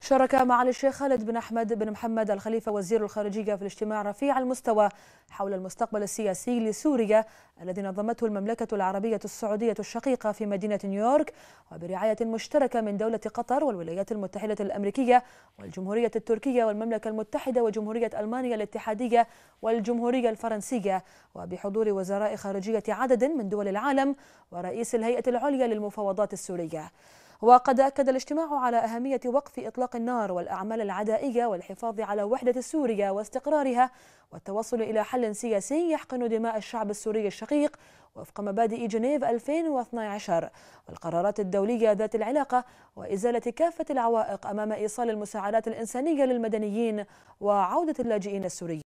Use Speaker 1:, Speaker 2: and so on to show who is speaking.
Speaker 1: شارك معالي الشيخ خالد بن أحمد بن محمد الخليفة وزير الخارجية في الاجتماع رفيع المستوى حول المستقبل السياسي لسوريا الذي نظمته المملكة العربية السعودية الشقيقة في مدينة نيويورك وبرعاية مشتركة من دولة قطر والولايات المتحدة الأمريكية والجمهورية التركية والمملكة المتحدة وجمهورية ألمانيا الاتحادية والجمهورية الفرنسية وبحضور وزراء خارجية عدد من دول العالم ورئيس الهيئة العليا للمفاوضات السورية وقد أكد الاجتماع على أهمية وقف إطلاق النار والأعمال العدائية والحفاظ على وحدة سوريا واستقرارها والتوصل إلى حل سياسي يحقن دماء الشعب السوري الشقيق وفق مبادئ جنيف 2012 والقرارات الدولية ذات العلاقة وإزالة كافة العوائق أمام إيصال المساعدات الإنسانية للمدنيين وعودة اللاجئين السوريين